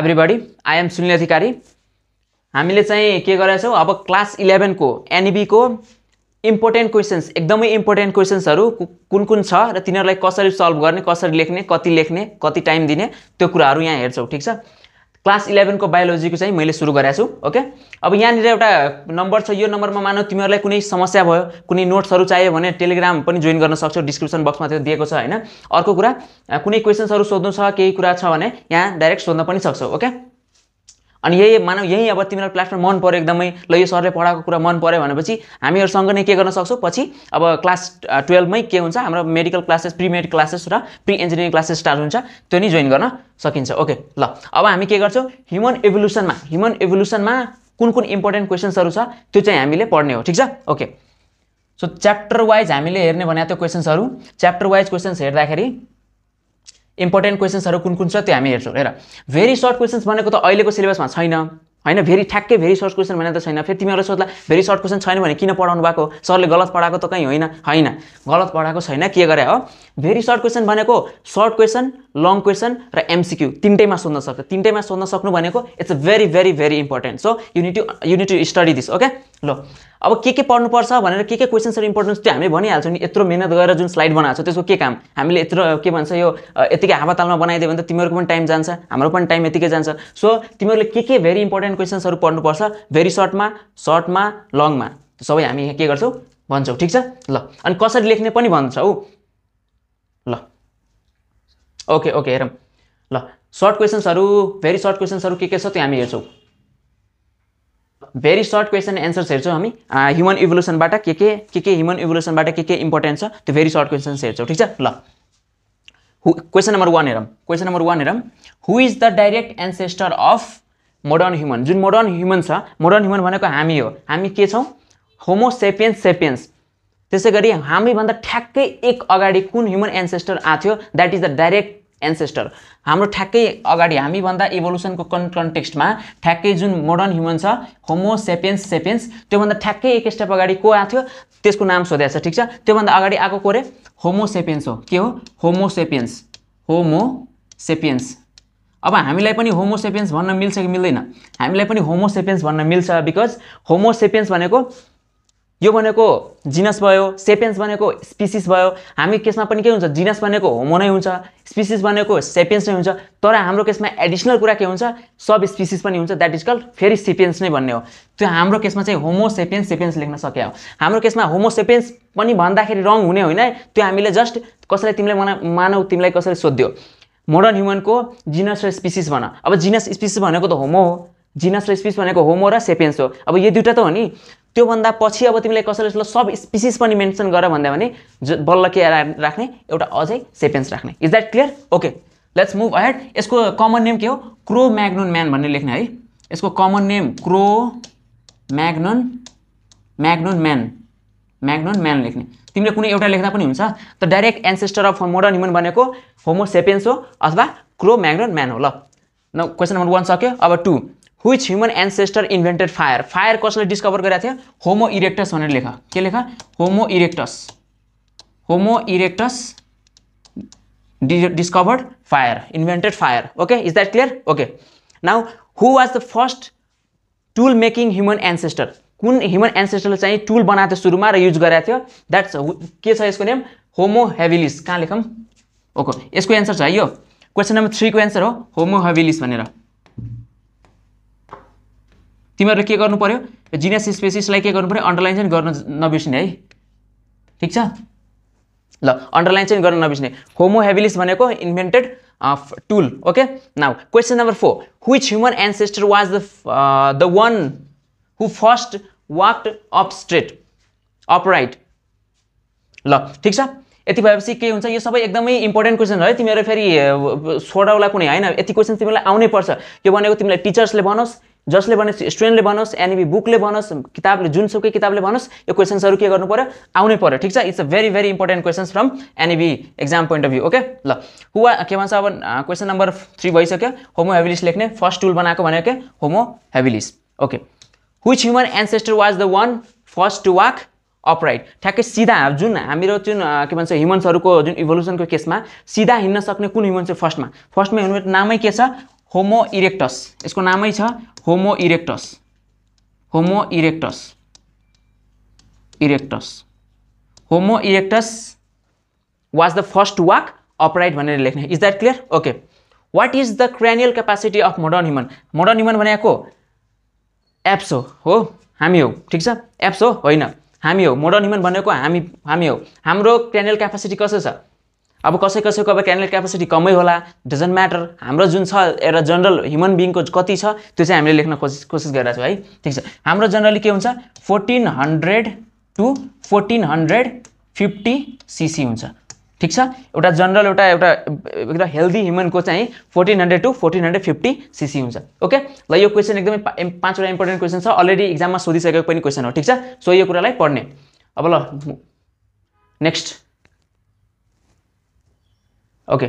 body I am Sunil Adhikari हामीले चाहिँ के गरेछौँ अब क्लास इलेभेनको एनइबीको इम्पोर्टेन्ट क्वेसन्स एकदमै इम्पोर्टेन्ट क्वेसन्सहरू कुन कुन छ र तिनीहरूलाई कसरी सल्भ गर्ने कसरी लेख्ने कति लेख्ने कति टाइम दिने त्यो कुराहरू यहाँ हेर्छौँ ठिक छ क्लास इलेभेनको बायोलोजीको चाहिँ मैले सुरु गरेको छु ओके अब यहाँनिर एउटा नम्बर छ यो नम्बरमा मानव तिमीहरूलाई कुनै समस्या भयो कुनै नोट्सहरू चाहियो भने टेलिग्राम पनि जोइन गर्न सक्छौ डिस्क्रिप्सन बक्समा त्यो दिएको छ होइन अर्को कुरा कुनै क्वेसन्सहरू सोध्नु छ केही कुरा छ भने यहाँ डाइरेक्ट सोध्न पनि सक्छौ ओके अनि यही मानव यही अब तिमीलाई प्लेटफर्म मन पऱ्यो एकदमै ल यो सरले पढाएको कुरा मन पऱ्यो भनेपछि हामीहरूसँग नै के गर्न सक्छौँ पछि अब क्लास टुवेल्भमै के हुन्छ हाम्रो medical classes pre med classes र प्रि इन्जिनियरिङ क्लासेस स्टार्ट हुन्छ त्यो नै जोइन गर्न सकिन्छ ओके ल अब हामी के गर्छौँ ह्युमन एभोल्युसनमा ह्युमन एभोल्युसनमा कुन कुन इम्पोर्टेन्ट क्वेसन्सहरू छ त्यो चाहिँ हामीले पढ्ने हो ठिक छ ओके सो च्याप्टर वाइज हामीले हेर्ने भनेको त्यो क्वेसन्सहरू च्याप्टर वाइज क्वेसन्स हेर्दाखेरि इम्पोर्टेन्ट क्वेसन्सहरू कुन कुन छ त्यो हामी हेर्छौँ हेर भेरी सर्ट क्वेसन्स भनेको त अहिलेको सिलेबसमा छैन होइन भेरी ठ्याक्कै भेरी सर्ट क्वेसन भनेर त छैन फेरि तिमीहरू सोध्ला भेरी सर्ट क्वेसन छैन भने किन पढाउनु भएको सरले गलत पढाएको त कहीँ होइन होइन गलत पढाएको छैन के गरे हो भेरी सर्ट क्वेसन भनेको सर्ट क्वेसन लङ क्वेसन र एमसिक्यू तिनटैमा सोध्न सक्छ तिनटैमा सोध्न सक्नु भनेको it's a very very very important so unit two unit to study this okay ल अब के के पढ्नुपर्छ भनेर के के क्वेसन्सहरू इम्पोर्टेन्स त्यो हामी भनिहाल्छौँ नि यत्रो मिहिनेत गरेर जुन स्लाइड बनाएको छ त्यसको के काम हामीले यत्रो के भन्छ यो यतिकै तालमा बनाइदियो भने त तिमीहरूको पनि टाइम जान्छ हाम्रो पनि टाइम यतिकै जान्छ सो तिमीहरूले के के भेरी इम्पोर्टेन्ट क्वेसन्सहरू पढ्नुपर्छ भेरी सर्टमा सर्टमा लङमा सबै हामी के गर्छौँ भन्छौँ ठिक छ ल अनि कसरी लेख्ने पनि भन्छौँ ओके ओके हेरौँ ल सर्ट क्वेसन्सहरू भेरी सर्ट क्वेसन्सहरू के के छ त्यो हामी हेर्छौँ भेरी सर्ट क्वेसन एन्सर्स हेर्छौँ हामी ह्युमन इभोल्युसनबाट के के के के ह्युमन इभोल्युसनबाट के के इम्पोर्टेन्ट छ त्यो भेरी सर्ट क्वेसन्स हेर्छौँ ठिक छ ल हु क्वेसन नम्बर वान हेरौँ क्वेसन नम्बर वान हेरौँ who is the direct ancestor of modern human जुन मोडर्न ह्युमन छ मोडर्न ह्युमन भनेको हामी हो हामी के छौँ होमोसेपियन्स सेपियन्स त्यसै गरी हामीभन्दा ठ्याक्कै एक अगाडि कुन ह्युमन एन्सेस्टर आएको that is the direct ancestor हाम्रो ठ्याक्कै अगाडि हामीभन्दा इभोल्युसनको कन् कन्टेक्स्टमा ठ्याक्कै जुन मोडर्न ह्युमन छ होमो सेपेन्स सेपेन्स त्योभन्दा ठ्याक्कै एक स्टेप अगाडि को आएको थियो त्यसको नाम सोधेको छ ठिक छ त्योभन्दा अगाडि आएको को होमो सेपेन्स हो के हो होमो होमो सेपेन्स अब हामीलाई पनि होमो सेपेन्स भन्न मिल्छ कि मिल्दैन हामीलाई पनि होमो सेपेन्स भन्न मिल्छ बिकज होमो सेपेन्स भनेको यो भनेको जिनस भयो सेपेन्स भनेको स्पिसिस भयो हामी केसमा पनि के हुन्छ जिनस भनेको होमो नै हुन्छ स्पिसिस भनेको सेपेन्स नै हुन्छ तर हाम्रो केसमा एडिसनल कुरा के हुन्छ सब स्पिसिस पनि हुन्छ द्याट इज कल फेरि सेपेन्स नै भन्ने हो त्यो हाम्रो केसमा चाहिँ होमो सेपेन्स सेपेन्स लेख्न सक्यो हाम्रो केसमा होमो सेपेन्स पनि भन्दाखेरि रङ हुने होइन त्यो हामीले जस्ट कसैलाई तिमीलाई मना मानौ तिमीलाई कसरी सोध्यो मोडर्न ह्युमनको जिनस र स्पिसिस भन अब जिनस स्पिसिस भनेको त होमो हो जिनस र स्पिस भनेको होमो र सेपियन्स हो अब यो दुइटा त हो नि त्योभन्दा पछि अब तिमीलाई कसैले ल सब स्पिसिस पनि मेन्सन गर भन्दा भने बल्ल के राख्ने एउटा अझै सेपेन्स राख्ने is that clear okay let's move ahead यसको कमन नेम के हो क्रो म्याग्नोन म्यान भन्ने लेख्ने है यसको कमन नेम क्रो म्याग्नोन म्याग्नोन म्यान म्याग्नोन म्यान लेख्ने तिमीले कुनै एउटा लेख्दा पनि हुन्छ त direct ancestor of modern human भनेको होमो सेपेन्स हो अथवा क्रो म्याग्नोन म्यान हो ल न क्वेसन नम्बर वान सक्यो अब two who human ancestor invented fire fire कसले डिस्कभर करा थे होमो इरेक्टस भनेर लेख के लेख homo erectus homo erectus discovered fire invented fire okay is that clear okay now who was the first tool making human ancestor कुन ह्युमन एन्सेस्टरले चाहिँ टुल बनाएको थियो सुरुमा र युज गरेको थियो द्याट्स के छ यसको नेम होमो हेभिलिस कहाँ लेखौँ ओके यसको एन्सर छ यो क्वेसन नम्बर थ्रीको एन्सर हो होमो हेभिलिस भनेर तिमीहरूले के गर्नु पऱ्यो जिनियस स्पेसिसलाई के गर्नु पऱ्यो अन्डरलाइन चाहिँ गर्न नबिर्सिने है ठिक छ ल अन्डरलाइन चाहिँ गर्न नबिर्सिने हेबिलिस भनेको invented tool okay now question number four which human ancestor was the the one who first walked up straight upright ल ठिक छ यति भएपछि के हुन्छ यो सबै एकदमै इम्पोर्टेन्ट क्वेसन है तिमीहरू फेरि छोडाउला कुनै होइन यति क्वेसन तिमीलाई आउनै पर्छ यो भनेको तिमीलाई टिचर्सले भनोस् जसले भनोस् स्टुडेन्टले भनोस् एनिबी बुकले भनोस् किताबले जुनसुकै किताबले भनोस् यो क्वेसन्सहरू के गर्नु पऱ्यो आउनै पऱ्यो ठिक छ it's a very very important questions from NEB exam point of view okay ल हुवा के भन्छ अब क्वेसन नम्बर थ्री भइसक्यो होमो हेभिलिस लेख्ने फर्स्ट टुल बनाएको भनेको के homo habilis okay which human ancestor was the one first to walk upright ठ्याक्कै सिधा जुन हाम्रो जुन के भन्छ ह्युमन्सहरूको जुन इभोल्युसनको केसमा सिधा हिँड्न सक्ने कुन ह्युमन चाहिँ फर्स्टमा फर्स्टमा हिँड्नु नामै के छ होमो इरेक्टस यसको नामै छ homo erectus homo erectus erectus homo erectus was the first walk upright भनेर लेख्ने is that clear okay what is the cranial capacity of modern human modern human भनेको एप्स हो हो हामी हो ठिक छ एप्स हो होइन हामी हो मोडर्न ह्युमन भनेको हामी हामी हो हाम्रो क्रैनियल क्यापासिटी कसो छ अब कसै कसैको अब क्यानल क्यापेसिटी कमै होला डजन्ट म्याटर हाम्रो जुन छ एउटा जनरल ह्युमन बिङको कति छ त्यो चाहिँ हामीले लेख्न कोसिस कोसिस गरिरहेको छौँ है ठिक छ हाम्रो जनरली के हुन्छ fourteen hundred to fourteen hundred fifty CC हुन्छ ठिक छ एउटा जनरल एउटा एउटा एकदम हेल्दी ह्युमनको चाहिँ fourteen hundred to fourteen hundred fifty CC हुन्छ ओके ल यो क्वेसन एकदमै पाँचवटा इम्पोर्टेन्ट क्वेसन छ अलरेडी इक्जाममा सोधिसकेको पनि क्वेसन हो ठिक छ सो यो कुरालाई पढ्ने अब ल next okay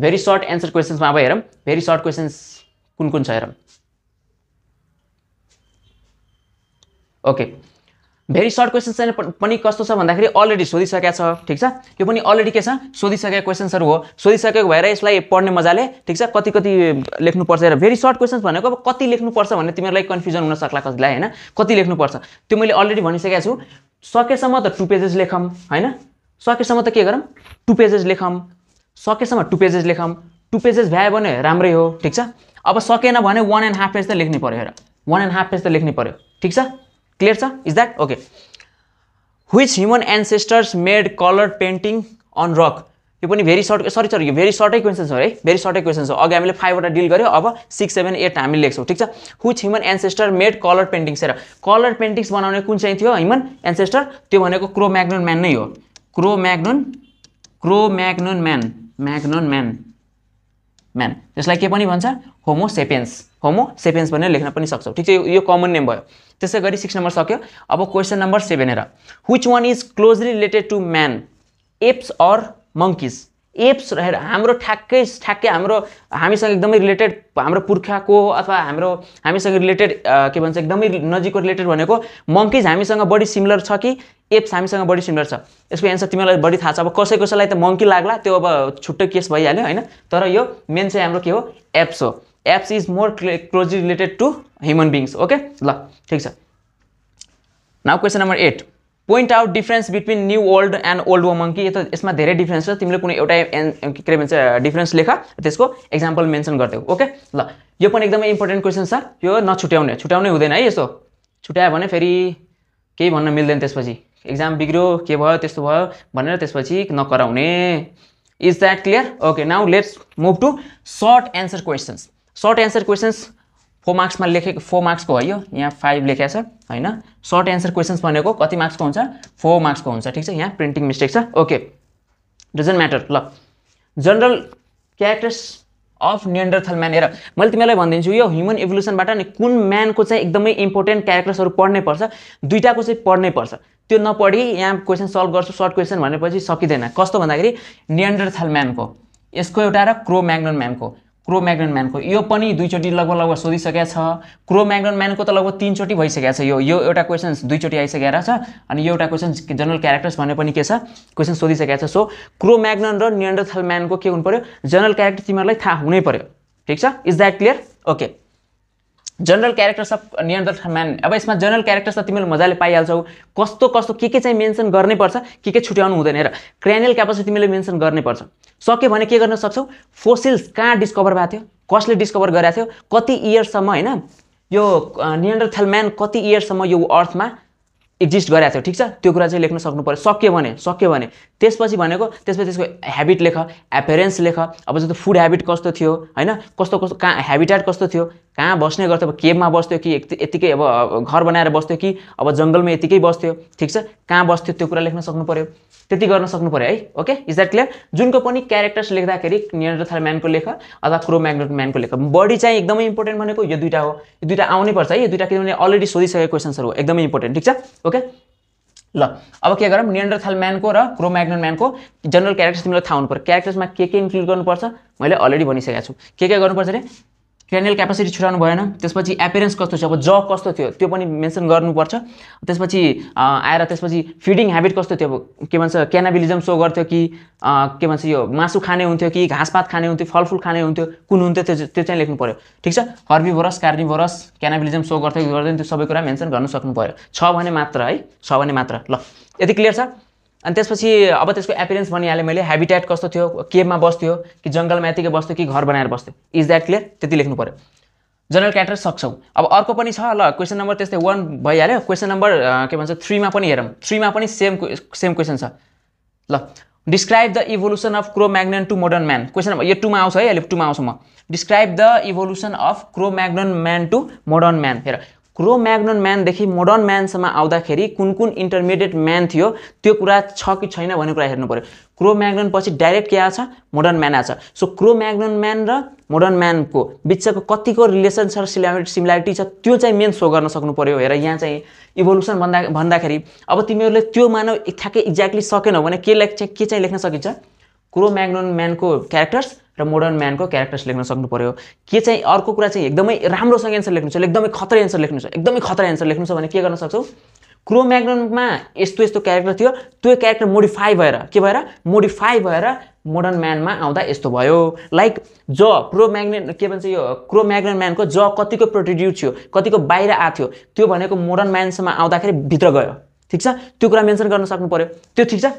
very short answer क्वेसन्समा अब हेरौँ भेरी सर्ट क्वेसन्स कुन कुन छ हेरौँ ओके भेरी सर्ट क्वेसन्स चाहिँ पनि कस्तो छ भन्दाखेरि अलरेडी सोधिसकेको छ ठिक छ यो पनि अलरेडी के छ सोधिसकेका क्वेसन्सहरू हो सोधिसकेको भएर यसलाई पढ्ने मजाले ठिक छ कति कति लेख्नुपर्छ र भेरी सर्ट क्वेसन्स भनेको अब कति लेख्नुपर्छ भन्ने तिमीहरूलाई कन्फ्युजन हुन सक्ला कसैलाई होइन कति लेख्नुपर्छ त्यो मैले अलरेडी भनिसकेको छु सकेसम्म त टु पेजेस लेखौँ होइन सकेसम्म त के गरौँ टु पेजेस लेखौँ सकेसम्म टु पेजेस लेखौँ टु पेजेस भ्यायो भने राम्रै हो ठिक छ अब सकेन भने वान एन्ड हाफ पेज त लेख्नै पऱ्यो हेर वान एन्ड हाफ पेज त लेख्नै पऱ्यो ठिक छ क्लियर छ is that okay which human ancestors made colour painting on rock यो पनि भेरी सर्ट सरी सरी यो भेरी सर्टै क्वेसन हो है भेरी सर्टै क्वेसन छ अघि हामीले फाइभवटा डिल गऱ्यो अब सिक्स सेभेन एट हामीले लेख्छौँ ठिक छ which human ancestor made colour paintings हेर कलर पेन्टिङ्स बनाउने कुन चाहिँ थियो ह्युमन एन्सेस्टर त्यो भनेको क्रो म्याग्नोन म्यान नै हो Cro Magnon Cro Magnon man Magnon man man त्यसलाई के पनि भन्छ होमो सेपेन्स होमो सेपेन्स भनेर लेख्न पनि सक्छौँ ठिक छ यो कमन नेम भयो त्यसै गरी सिक्स नम्बर सक्यो अब क्वेसन नम्बर सेभेन हेर which one is closely related to man apes or monkeys apes रहेर हाम्रो ठ्याक्कै ठ्याक्कै हाम्रो हामीसँग एकदमै रिलेटेड हाम्रो पुर्खाको अथवा हाम्रो हामीसँग रिलेटेड के भन्छ एकदमै नजिकको रिलेटेड भनेको मङ्किज हामीसँग बढी सिमिलर छ कि एप्स हामीसँग बढी सिमिलर छ यसको एन्सर तिमीलाई बढी थाहा छ अब कसै कसैलाई त मङ्की लाग्ला त्यो अब छुट्टै केस भइहाल्यो होइन तर यो मेन चाहिँ हाम्रो के हो एप्स हो apes is more closely related to human beings okay ल ठिक छ now question number eight point out difference between new old and old woman कि त यसमा धेरै डिफ्रेन्स छ तिमीले कुनै एउटा एन के भन्छ डिफ्रेन्स लेख त्यसको एक्जाम्पल मेन्सन गरिदेऊ ओके ल यो पनि एकदमै इम्पोर्टेन्ट क्वेसन छ यो नछुट्याउने छुट्याउनै हुँदैन है यसो छुट्यायो भने फेरि केही भन्न मिल्दैन त्यसपछि एक्जाम बिग्रियो के भयो त्यस्तो भयो भनेर त्यसपछि नकराउने is that clear okay now let's move to short answer questions short answer questions four मार्क्समा लेखेको फोर मार्क्सको हो यो यहाँ फाइभ लेखेको छ होइन सर्ट एन्सर क्वेसन्स भनेको कति मार्क्सको हुन्छ फोर मार्क्सको हुन्छ ठिक छ यहाँ प्रिन्टिङ मिस्टेक छ ओके डजन्ट म्याटर ल general characters of Neanderthal man हेर मैले तिमीलाई भनिदिन्छु यो ह्युमन इभोल्युसनबाट नि कुन म्यानको चाहिँ एकदमै इम्पोर्टेन्ट क्यारेक्टर्सहरू पढ्नै पर्छ दुइटाको चाहिँ पढ्नै पर्छ त्यो नपढी यहाँ क्वेसन सल्भ गर्छु सर्ट क्वेसन भनेपछि सकिँदैन कस्तो भन्दाखेरि नियन्डरथल म्यानको यसको एउटा र क्रो म्याग्नन म्यामको क्रोम्याग्रन म्यानको यो पनि दुईचोटि लगभग लगभग सोधिसकेको छ क्रोम्याग्रन म्यानको त लगभग तिनचोटि भइसकेको छ यो यो एउटा क्वेसन्स दुईचोटि आइसकेको छ अनि यो एउटा क्वेसन जनरल क्यारेक्टर्स भन्ने पनि के छ क्वेसन सोधिसकेको छ सो क्रोम्याग्नन र नियन्डरथल म्यानको के हुनु पऱ्यो जनरल क्यारेक्टर तिमीहरूलाई थाहा हुनै पऱ्यो ठिक छ is that clear okay general characters of Neander man अब यसमा जनरल क्यारेक्टर्स त तिमीले मजाले पाइहाल्छौ कस्तो कस्तो के के चाहिँ मेन्सन गर्नैपर्छ के के छुट्याउनु हुँदैन र क्रेनियल क्यापासिटी तिमीले मेन्सन गर्नैपर्छ सक्यो भने के गर्न सक्छौ फोसिल्स कहाँ डिस्कभर भएको थियो कसले डिस्कभर गराएको थियो कति इयर्ससम्म होइन यो थ्याल म्यान कति इयर्ससम्म यो अर्थमा एक्जिस्ट गराएको थियो ठिक छ त्यो कुरा चाहिँ लेख्न सक्नु पऱ्यो सक्यो भने सक्यो भने त्यसपछि भनेको त्यसपछि त्यसको ह्याबिट लेख एपेरेन्स लेख अब जस्तो फुड हेबिट कस्तो थियो होइन कस्तो कस्तो कहाँ ह्याबिट्याट कस्तो थियो कहाँ बस्ने गर्थ्यो अब केभमा बस्थ्यो कि यतिकै अब घर बनाएर बस्थ्यो कि अब जङ्गलमा यतिकै बस्थ्यो ठिक छ कहाँ बस्थ्यो त्यो कुरा लेख्न सक्नु पऱ्यो त्यति गर्न सक्नु पऱ्यो है ओके इज द्याट क्लियर जुनको पनि क्यारेक्टर्स लेख्दाखेरि थाल म्यानको लेख अथवा क्रो म्याग्नेट म्यानको लेख बडी चाहिँ एकदमै इम्पोर्टेन्ट भनेको यो दुइटा हो यो दुइटा आउनै पर्छ है यो दुइटा किनभने अलरेडी सोधिसकेको क्वेसन्सहरू हो एकदमै इम्पोर्टेन्ट ठिक छ ओके ल अब के गरौँ थाल म्यानको र क्रोम्याग्नन म्यानको जनरल क्यारेक्टर्स तिमीलाई थाहा हुनु पऱ्यो क्यारेक्टर्समा के के इन्क्लुड गर्नुपर्छ मैले अलरेडी भनिसकेको छु के के गर्नुपर्छ अरे क्रेनियल क्यापेसिटी छुटाउनु भएन त्यसपछि एपिरेन्स कस्तो छ अब ज कस्तो थियो त्यो पनि मेन्सन गर्नुपर्छ त्यसपछि आएर त्यसपछि फिडिङ ह्याबिट कस्तो थियो अब के भन्छ क्यानाबिलिजम सो गर्थ्यो कि के भन्छ यो मासु खाने हुन्थ्यो कि घाँसपात खाने हुन्थ्यो फलफुल खाने हुन्थ्यो कुन हुन्थ्यो त्यो त्यो चाहिँ लेख्नु पऱ्यो ठिक छ हर्बिभोरस कार्निभोरस क्यानाबिलिजम सो गर्थ्यो कि गर्दैन त्यो सबै कुरा मेन्सन गर्नु सक्नु पऱ्यो छ भने मात्र है छ भने मात्र ल यति क्लियर छ अनि त्यसपछि अब त्यसको एपिरेन्स भनिहालेँ मैले हेबिट्याट कस्तो थियो केबमा बस्थ्यो कि जङ्गलमा यतिकै बस्थ्यो कि घर बनाएर बस्थ्यो इज द्याट क्लियर त्यति लेख्नु पऱ्यो जनरल क्यारेक्टर सक्छौँ अब अर्को पनि छ ल क्वेसन नम्बर त्यस्तै वान भइहाल्यो क्वेसन नम्बर के भन्छ थ्रीमा पनि हेरौँ थ्रीमा पनि सेम सेम क्वेसन छ ल describe the evolution of Cro Magnon to modern man question number यो टूमा आउँछ है अहिले टूमा आउँछ म describe the evolution of Cro Magnon man to modern man हेर क्रो म्याग्नन म्यानदेखि मोडर्न म्यानसम्म आउँदाखेरि कुन कुन इन्टरमिडिएट म्यान थियो त्यो कुरा छ कि छैन भन्ने कुरा हेर्नु पऱ्यो क्रो म्याग्नन पछि डाइरेक्ट के आएछ मोडर्न म्यान आएछ सो क्रो म्याग्नन म्यान र मोडर्न म्यानको बिचको कतिको रिलेसन छ सिमिलरिटी सिमिल्यारिटी छ त्यो चाहिँ मेन सो गर्न सक्नु पऱ्यो हेर यहाँ चाहिँ इभोल्युसन भन्दा भन्दाखेरि अब तिमीहरूले त्यो मानव ठ्याक्कै एक्ज्याक्टली सकेनौ भने के लेख के चाहिँ लेख्न सकिन्छ क्रो म्याग्नन म्यानको क्यारेक्टर्स र मोडर्न म्यानको क्यारेक्टर्स लेख्न सक्नु पऱ्यो के चाहिँ अर्को कुरा चाहिँ एकदमै राम्रोसँग एन्सर लेख्नु छ एकदमै खतरा एन्सर लेख्नु छ एकदमै खतरा एन्सर लेख्नु छ भने के गर्न क्रो क्रोम्याग्नममा यस्तो यस्तो क्यारेक्टर थियो त्यो क्यारेक्टर मोडिफाई भएर के भएर मोडिफाई भएर मोडर्न म्यानमा आउँदा यस्तो भयो लाइक ज प्रोम्याग्ने के भन्छ यो क्रोम्याग्नन म्यानको ज कतिको प्रोटिड्युट थियो कतिको बाहिर आएको थियो त्यो भनेको मोडर्न म्यानसम्म आउँदाखेरि भित्र गयो ठिक छ त्यो कुरा मेन्सन गर्न सक्नु पऱ्यो त्यो ठिक छ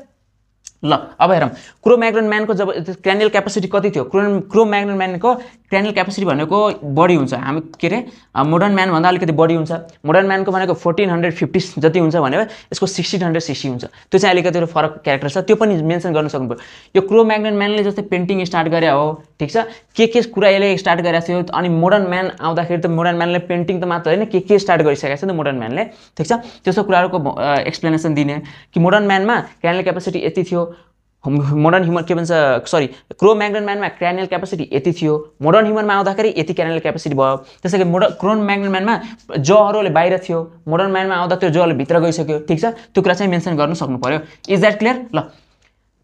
ल अब हेरौँ क्रोम्याग्रन म्यानको जब क्रेनियल क्यापेसिटी कति थियो क्रो क्रोम्याग्रन म्यानको क्रेनियल क्यापेसिटी भनेको बढी हुन्छ हामी के अरे मोडर्न म्यानभन्दा अलिकति बढी हुन्छ मोडर्न म्यानको भनेको फोर्टिन हन्ड्रेड फिफ्टी जति हुन्छ भने यसको सिक्सटिन हन्ड्रेड सिक्सटी हुन्छ त्यो चाहिँ अलिकति एउटा फरक क्यारेक्टर छ त्यो पनि मेन्सन गर्न सक्नु यो क्रो म्याग्नेट म्यानले जस्तै पेन्टिङ स्टार्ट गरे हो ठिक छ के के कुरा यसले स्टार्ट गरेको थियो अनि मोडर्न म्यान आउँदाखेरि त मोडर्न म्यानले पेन्टिङ त मात्र होइन के के स्टार्ट गरिसकेको छ नि मोडर्न म्यानले ठिक छ त्यस्तो कुराहरूको एक्सप्लेनेसन दिने कि मोडर्न म्यानमा क्यानल क्यापेसिटी यति थियो मोडर्न ह्युमन के भन्छ सरी क्रो म्याग्नेट म्यानमा क्रानियल क्यापेसिटी यति थियो मोडर्न ह्युमनमा आउँदाखेरि यति क्रानियल क्यापेसिटी भयो त्यसै गरी मोडर्न क्रोन म्याग्नेट म्यानमा जहरूले बाहिर थियो मोडर्न म्यानमा आउँदा त्यो जहरूले भित्र गइसक्यो ठिक छ त्यो कुरा चाहिँ मेन्सन गर्नु सक्नु पऱ्यो इज द्याट क्लियर ल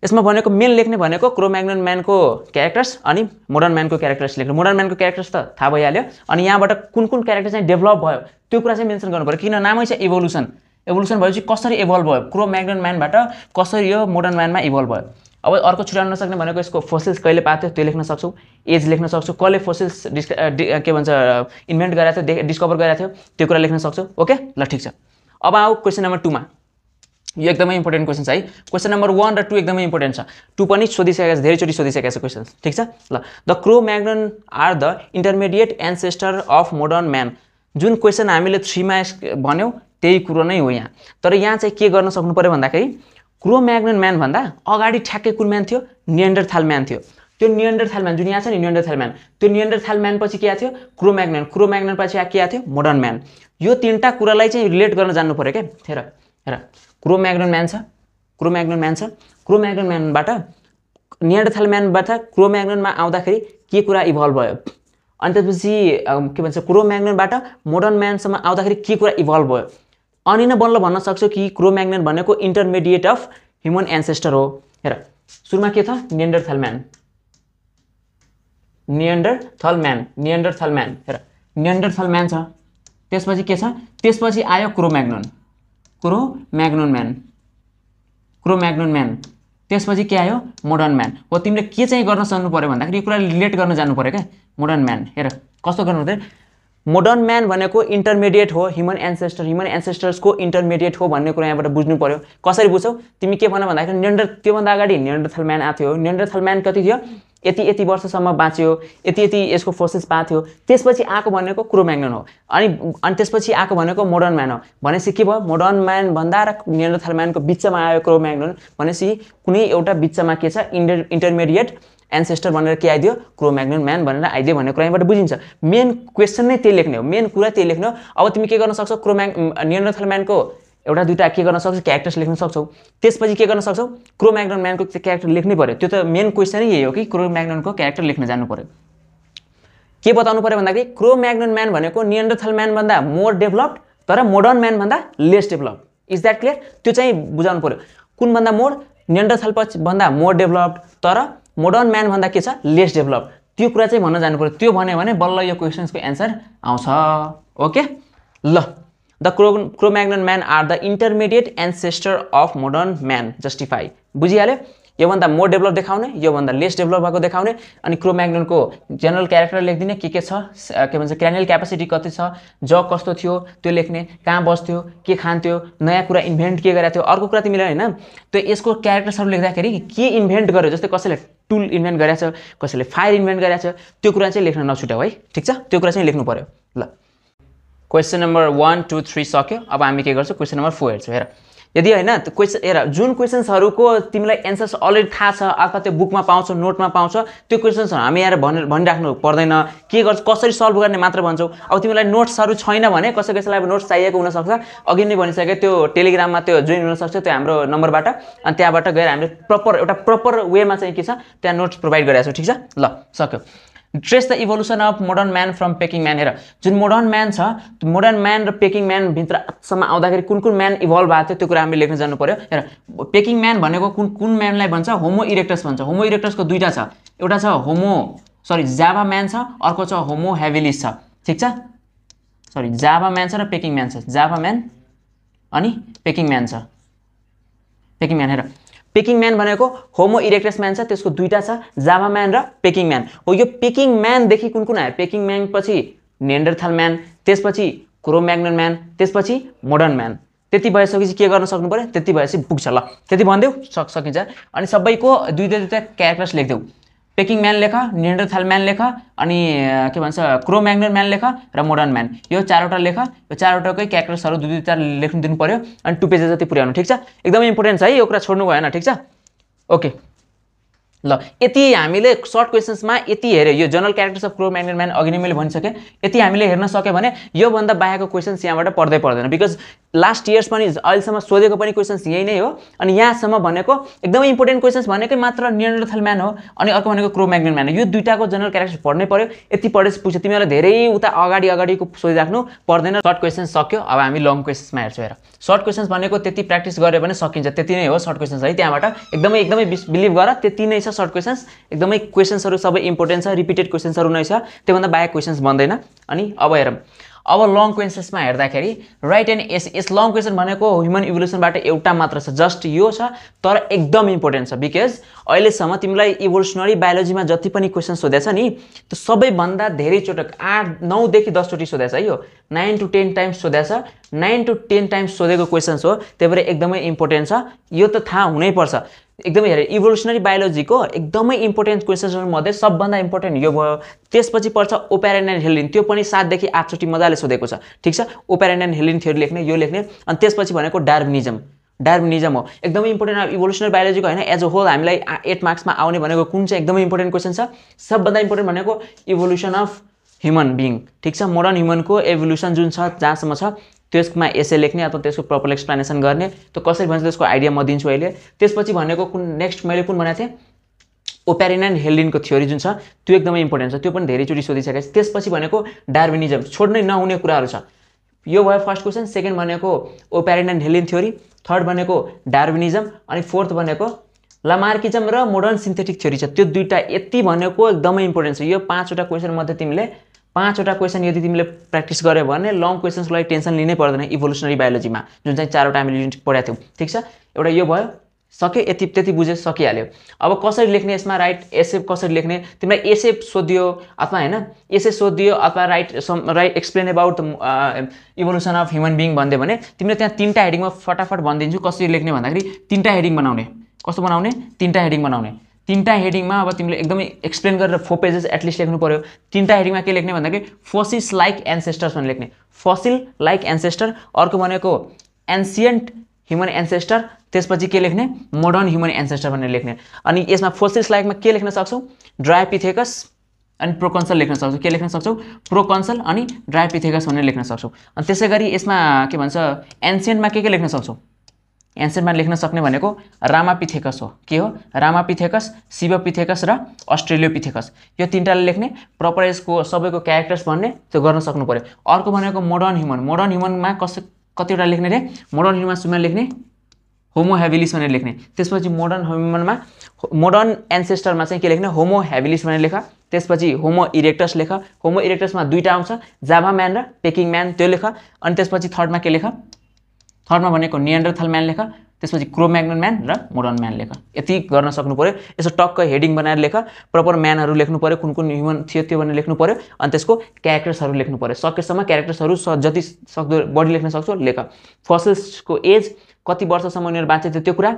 यसमा भनेको मेन लेख्ने भनेको क्रो म्याग्नेट म्यानको क्यारेक्टर्स अनि मोडर्न म्यानको क्यारेक्टर्स लेख्नु मोडर्न म्यानको क्यारेक्टर्स त थाहा भइहाल्यो अनि यहाँबाट कुन कुन क्यारेक्टर चाहिँ डेभलप भयो त्यो कुरा चाहिँ मेन्सन गर्नु पऱ्यो किन नामै छ इभोल्युसन एभोल्युसन भएपछि कसरी इभल्भ भयो क्रो म्याग्नेट म्यानबाट कसरी यो मोडर्न म्यानमा इभल्भ भयो अब अर्को छुट्याउन नसक्ने भनेको यसको फोसिल्स कहिले पाएको थियो त्यो लेख्न सक्छौँ एज लेख्न सक्छु कसले फोसिल्स डिस् के भन्छ इन्भेन्ट गराएको थियो डिस्कभर गराएको थियो त्यो कुरा लेख्न सक्छौँ ओके ल ठिक छ अब आऊ क्वेसन नम्बर टूमा यो एकदमै इम्पोर्टेन्ट क्वेसन छ है क्वेसन नम्बर वान र टू एकदमै इम्पोर्टेन्ट छ टू पनि सोधिसकेको छ धेरैचोटि सोधिसकेको छ क्वेसन ठिक छ ल the Cro Magnon are the intermediate ancestor of modern man जुन क्वेसन हामीले थ्रीमा भन्यौँ त्यही कुरो नै हो यहाँ तर यहाँ चाहिँ के गर्न सक्नु पऱ्यो भन्दाखेरि क्रो म्याग्नेन म्यान भन्दा अगाडि ठ्याक्कै कुन म्यान थियो नियन्डर थाल म्यान थियो त्यो नियन्डर थाल म्यान जुन यहाँ छ नि नियन्डर थाल म्यान त्यो नियन्डर थाल म्यान पछि के आएको थियो क्रो म्याग्नेन क्रो म्याग्नेन पछि के आएको थियो मोडर्न म्यान यो तिनवटा कुरालाई चाहिँ रिलेट गर्न जान्नु पऱ्यो क्या हेर हेर क्रो म्याग्नेन म्यान छ क्रो म्याग्नेन म्यान छ क्रो म्याग्नेन म्यानबाट नियन्डर थाल म्यानबाट क्रो म्याग्नेनमा आउँदाखेरि के कुरा इभल्भ भयो अनि त्यसपछि के भन्छ क्रो म्याग्नेनबाट मोडर्न म्यानसम्म आउँदाखेरि के कुरा इभल्भ भयो अनि नै बल्ल भन्न सक्छु कि क्रोम्याग्नेट भनेको इन्टरमिडिएट अफ ह्युमन एन्सेस्टर हो हेर सुरुमा के छ नियन्डर थलम्यान नियन्डर थलम्यान नियन्डर थलम्यान हेर नियन्डर थलम्यान छ त्यसपछि के छ त्यसपछि आयो क्रोम्याग्नोन क्रो म्याग्नोन म्यान क्रोम्याग्नोन म्यान त्यसपछि के आयो मोडर्न म्यान हो तिमीले के चाहिँ गर्न सक्नु पऱ्यो भन्दाखेरि यो कुरा रिलेट गर्न जानु पऱ्यो क्या मोडर्न म्यान हेर कस्तो गर्नु पऱ्यो मोडर्न म्यान भनेको इन्टरमिडिएट हो ह्युमन एन्सेस्टर ह्युमन एन्सेस्टर्सको इन्टरमिडिएट हो भन्ने कुरा यहाँबाट बुझ्नु पऱ्यो कसरी बुझ्छौ तिमी के भन भन्दाखेरि नेन्डर त्योभन्दा अगाडि नेन्डरथल म्यान आएको थियो नेन्डरथल म्यान कति थियो यति यति वर्षसम्म बाँच्यो यति यति यसको फोर्सेस पाएको थियो त्यसपछि आएको भनेको क्रोम्याङ्गन हो अनि अनि त्यसपछि आएको भनेको मोडर्न म्यान हो भनेपछि के भयो मोडर्न म्यान भन्दा र नेन्डरथल म्यानको बिचमा आयो क्रोम्याङ्गन भनेपछि कुनै एउटा बिचमा के छ इन्टर इन्टरमिडिएट एन्सेस्टर भनेर के आइदियो क्रोम्याग्नोन म्यान भनेर आइदियो भन्ने कुरा बुझिन्छ मेन क्वेसन नै त्यही लेख्ने हो मेन कुरा त्यही लेख्ने हो अब तिमी के गर्न सक्छौ क्रोम्याङ नियन्थल म्यानको एउटा दुइटा के गर्न सक्छौ क्यारेक्टर्स लेख्न सक्छौ त्यसपछि के गर्न सक्छौ क्रोम्याग्नोन म्यानको क्यारेक्टर लेख्नै पऱ्यो त्यो त मेन क्वेसनै यही हो कि क्रोम्याग्नोनको क्यारेक्टर लेख्न जानु पऱ्यो के बताउनु पऱ्यो भन्दाखेरि क्रोम्याग्नोन म्यान भनेको म्यान म्यानभन्दा मोर डेभलप्ड तर मोडर्न म्यानभन्दा less developed is that clear त्यो चाहिँ बुझाउनु पऱ्यो कुनभन्दा मोर नियन्डरथल भन्दा मोर डेभलप्ड तर मोडर्न म्यानभन्दा के छ लेस डेभलप त्यो कुरा चाहिँ भन्न जानु पऱ्यो त्यो भन्यो भने बल्ल यो क्वेसन्सको एन्सर आउँछ ओके ल the Cro Cro Magnon man are the intermediate ancestor of modern man justify बुझिहाल्यो योभन्दा मोर डेभलप देखाउने योभन्दा लेस डेभलप भएको देखाउने अनि क्रोम्याग्नको जेनरल क्यारेक्टर लेखिदिने के के छ के भन्छ क्यानियल क्यापेसिटी कति छ ज कस्तो थियो त्यो लेख्ने कहाँ बस्थ्यो के खान्थ्यो नयाँ कुरा इन्भेन्ट के गरेको थियो अर्को कुरा तिमीलाई होइन त्यो यसको क्यारेक्टर्सहरू लेख्दाखेरि के इन्भेन्ट गर्यो जस्तै कसैले टुल इन्भेन्ट गरेको छ कसैले फायर इन्भेन्ट गरेको छ त्यो कुरा चाहिँ लेख्न नछुट्याउ है ठिक छ त्यो कुरा चाहिँ लेख्नु पऱ्यो ल question number one two three सक्यो अब हामी के गर्छौँ क्वेसन नम्बर फोर हेर्छौँ हेर यदि होइन क्वेसन हेर जुन क्वेसन्सहरूको तिमीलाई एन्सर्स अलरेडी थाहा छ अथवा त्यो बुकमा पाउँछ नोटमा पाउँछ त्यो क्वेसन्सहरू हामी यहाँ भनेर भनिराख्नु पर्दैन के गर्छ कसरी सल्भ गर्ने मात्र भन्छौँ अब तिमीलाई नोट्सहरू छैन भने कसै कसैलाई अब नोट्स चाहिएको हुनसक्छ अघि नै भनिसक्यो त्यो टेलिग्राममा त्यो जोइन हुनसक्छ त्यो हाम्रो नम्बरबाट अनि त्यहाँबाट गएर हामीले प्रपर एउटा प्रपर वेमा चाहिँ के छ त्यहाँ नोट्स प्रोभाइड गरिरहेको छौँ ठिक छ ल सक्यो trace the evolution of modern man from Peking man हेर जुन मोडर्न म्यान छ त्यो मोडर्न म्यान र पेकिङ म्यानभित्रसम्म आउँदाखेरि कुन कुन म्यान इभल्भ भएको थियो त्यो कुरा हामीले लेख्न जानु पऱ्यो हेर पेकिङ म्यान भनेको कुन कुन म्यानलाई भन्छ होमो इरेक्टस भन्छ होमो इरेक्टसको दुइटा छ एउटा छ होमो सरी जाभा म्यान छ अर्को छ होमो हेभिलिस छ ठिक छ सरी जाभा म्यान छ र पेकिङ म्यान छ जाभा म्यान अनि पेकिङ म्यान छ पेकिङ म्यान हेर पेकिङ म्यान भनेको होमो इरेक्टस म्यान छ त्यसको दुईवटा छ जामा म्यान र पेकिङ म्यान हो यो पेकिङ म्यानदेखि कुन कुन आयो पेकिङ म्यान पछि नेन्डरथल म्यान त्यसपछि क्रोम्याग्नन म्यान त्यसपछि मोडर्न म्यान त्यति भइसकेपछि के गर्न सक्नु पऱ्यो त्यति भएपछि पुग्छ ल त्यति भनिदेऊ सक सकिन्छ अनि सबैको दुईवटा दुईवटा क्यारेक्टर्स लेखिदेऊ पेकिङ म्यान लेख निन्डरथाल म्यान लेख अनि uh, के भन्छ म्याग्नर म्यान लेख र मोडर्न म्यान यो चारवटा लेख यो चारवटाकै क्यारेक्टर्सहरू दुई दुई चार लेख्नु दिनु पऱ्यो अनि टु पेजेस जति पुर्याउनु ठिक छ एकदमै इम्पोर्टेन्ट छ है यो कुरा छोड्नु भएन ठिक छ ओके ल यति हामीले सर्ट क्वेसन्समा यति हेऱ्यो यो जनरल क्यारेक्टर्स अफ क्रो म्यान्ड म्यान अघि नै मैले भनिसकेँ यति हामीले हेर्न सक्यो भने योभन्दा बाहेकको क्वेसन्स यहाँबाट पढ्दै पर्दैन बिकज लास्ट इयर्स पनि अहिलेसम्म सोधेको पनि क्वेसन्स यही नै हो अनि यहाँसम्म भनेको एकदमै इम्पोर्टेन्ट क्वेसन्स भनेकै मात्र नियन्डथल म्यान हो अनि अर्को भनेको क्रो म्याग्नेट म्यान हो यो दुइटाको जनरल क्यारेक्टर पढ्नै पऱ्यो यति पढेपछि पुग्छ तिमीहरूलाई धेरै उता अगाडि अगाडिको सोधिराख्नु पर्दैन सर्ट क्वेसन्स सक्यो अब हामी लङ क्वेसन्समा हेर्छौँ हेर सर्ट क्वेसन्स भनेको त्यति प्र्याक्टिस गऱ्यो भने सकिन्छ त्यति नै हो सर्ट क्वेसन्स है त्यहाँबाट एकदमै एकदमै बिलिभ गर त्यति नै छ सर्ट क्वेसन्स एकदमै क्वेसन्सहरू सबै इम्पोर्टेन्ट छ रिपिटेड क्वेसन्सहरू नै छ त्योभन्दा बाहेक क्वेसन्स भन्दैन अनि अब हेरौँ अब लङ क्वेसन्समा हेर्दाखेरि राइट एन्ड एस यस लङ क्वेसन भनेको ह्युमन इभोल्युसनबाट एउटा मात्र छ जस्ट यो छ तर एकदम इम्पोर्टेन्ट छ बिकज अहिलेसम्म तिमीलाई इभोल्युसनरी बायोलोजीमा जति पनि क्वेसन सोधेछ नि त्यो सबैभन्दा धेरै चोटक आठ नौदेखि दसचोटि सोधेछ है यो नाइन टु टेन टाइम्स सोधेछ नाइन टु टेन टाइम्स सोधेको क्वेसन्स हो त्यही भएर एकदमै इम्पोर्टेन्ट छ यो त थाहा हुनैपर्छ एकदमै हेरेँ इभोल्युसनरी बायोलोजीको एकदमै इम्पोर्टेन्ट क्वेसन्सहरूमध्ये सबभन्दा इम्पोर्टेन्ट यो भयो त्यसपछि पर्छ ओप्यारेन एन्ड हेलिन त्यो पनि सातदेखि आठचोटि मजाले सोधेको छ ठिक छ ओप्यारेन एन्ड हेलिन थियो लेख्ने यो लेख्ने अनि त्यसपछि भनेको डार्मिनिजम डार्मिनिजम हो एकदमै इम्पोर्टेन्ट अब इभोल्युसनरी बायोलोजीको होइन एज अ होल हामीलाई एट मार्क्समा आउने भनेको कुन चाहिँ एकदमै इम्पोर्टेन्ट क्वेसन छ सबभन्दा इम्पोर्टेन्ट भनेको इभोल्युसन अफ ह्युमन बिङ ठिक छ मोडर्न ह्युमनको एभोल्युसन जुन छ जहाँसम्म छ त्यसमा एसे लेख्ने अथवा त्यसको प्रपर एक्सप्लेनेसन गर्ने त कसरी भन्छ त्यसको आइडिया म दिन्छु अहिले त्यसपछि भनेको कुन नेक्स्ट मैले कुन भनेको थिएँ ओप्यारिन एन्ड हेल्डिनको थ्योरी जुन छ त्यो एकदमै इम्पोर्टेन्ट छ त्यो पनि धेरैचोटि सोधिसकेको छ त्यसपछि भनेको डार्विनिजम छोड्नै नहुने कुराहरू छ यो भयो फर्स्ट क्वेसन सेकेन्ड भनेको Oparin and Haldane theory third भनेको डार्विनिजम अनि फोर्थ भनेको लामार्किजम र मोडर्न सिन्थेटिक थ्योरी छ त्यो दुईवटा यति भनेको एकदमै इम्पोर्टेन्ट छ यो पाँचवटा क्वेसन मध्ये तिमीले पाँचवटा क्वेसन यदि तिमीले प्र्याक्टिस गर्यो भने लङ क्वेसन्सको लागि टेन्सन लिनै पर्दैन इभोल्युसनरी बायोलोजीमा जुन चाहिँ चारवटा हामीले युनिट पढाएको थियौँ ठिक छ एउटा यो भयो सके यति त्यति बुझ्यो सकिहाल्यो अब कसरी लेख्ने यसमा राइट एसेप कसरी लेख्ने तिमीलाई एसेप सोधियो अथवा होइन एसे सोधियो अथवा write some write explain about evolution of human being भनिदियो भने तिमीले त्यहाँ तिनवटा हेडिङमा फटाफट भनिदिन्छु कसरी लेख्ने भन्दाखेरि तिनवटा हेडिङ बनाउने कस्तो बनाउने तिनवटा हेडिङ बनाउने तिनवटा हेडिङमा अब तिमीले एकदमै एक्सप्लेन गरेर फोर पेजेस एटलिस्ट लेख्नु पऱ्यो तिनवटा हेडिङमा के लेख्ने भन्दाखेरि फोसिस लाइक एन्सेस्टर्स भनेर लेख्ने फसिल लाइक एन्सेस्टर अर्को भनेको एन्सियन्ट ह्युमन एन्सेस्टर त्यसपछि के लेख्ने मोडर्न ह्युमन एन्सेस्टर भनेर लेख्ने अनि यसमा फोसिस लाइकमा के लेख्न सक्छौँ ड्रायपिथेकस अनि प्रोकन्सल लेख्न सक्छौँ के लेख्न सक्छौँ प्रोकन्सल अनि ड्रायपिथेकस भनेर लेख्न सक्छौँ अनि त्यसै गरी यसमा के भन्छ एन्सियन्टमा के के लेख्न सक्छौँ एन्सरमा लेख्न सक्ने भनेको रामापिथेकस हो के हो रामापिथेकस शिवपिथेकस र अस्ट्रेलियोपिथेकस यो तिनवटाले लेख्ने प्रपर यसको सबैको क्यारेक्टर्स भन्ने त्यो गर्न सक्नु पऱ्यो अर्को भनेको मोडर्न ह्युमन मोडर्न ह्युमनमा कस कतिवटा लेख्ने रे मोडर्न ह्युमन लेख्ने होमो हेभिलिस भनेर लेख्ने त्यसपछि मोडर्न ह्युमनमा मोडर्न एन्सेस्टरमा चाहिँ के लेख्ने होमो हेभिलिस भनेर लेख त्यसपछि होमो इरेक्टस लेख होमो इरेक्टसमा दुईवटा आउँछ जाभा म्यान र पेकिङ म्यान त्यो लेख अनि त्यसपछि थर्डमा के लेख थर्डमा भनेको नियन्ड्रथल म्यान लेख त्यसपछि क्रोम्याग्नन म्यान र मोडर्न म्यान लेख यति गर्न सक्नु पऱ्यो यसो टक्क हेडिङ बनाएर लेख प्रपर म्यानहरू लेख्नु पऱ्यो कुन कुन ह्युमन थियो त्यो भनेर लेख्नु पऱ्यो अनि त्यसको क्यारेक्टर्सहरू लेख्नु पऱ्यो सकेसम्म क्यारेक्टर्सहरू स जति सक्दो बढी लेख्न सक्छौ लेख फसल्सको एज कति वर्षसम्म उनीहरू बाँचेको थियो त्यो कुरा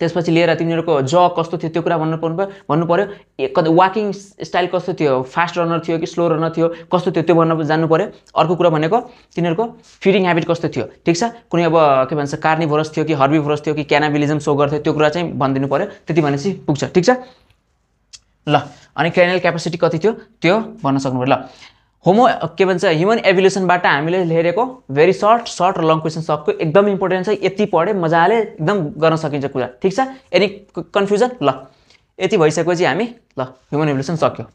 त्यसपछि लिएर तिनीहरूको ज कस्तो थियो त्यो कुरा भन्नु पर्नु भयो भन्नु पऱ्यो कति वाकिङ स्टाइल कस्तो थियो फास्ट रनर थियो कि स्लो रनर थियो कस्तो थियो त्यो भन्न जान्नु पऱ्यो अर्को कुरा भनेको तिनीहरूको फिडिङ ह्याबिट कस्तो थियो ठिक छ कुनै अब के भन्छ कार्निभोरस थियो कि हर्बिभोरस थियो कि क्यानाबिलिजम सो गर्थ्यो त्यो कुरा चाहिँ भनिदिनु पऱ्यो त्यति भनेपछि पुग्छ ठिक छ ल अनि क्रेनल क्यापेसिटी कति थियो त्यो भन्न सक्नु पऱ्यो ल होमो के भन्छ ह्युमन एभोल्युसनबाट हामीले हेरेको भेरी सर्ट सर्ट र लङ क्वेसन सबको एकदम इम्पोर्टेन्ट छ यति पढेँ मजाले एकदम गर्न सकिन्छ कुरा ठिक छ एनी कन्फ्युजन ल यति भइसकेपछि हामी ल ह्युमन एभोल्युसन सक्यो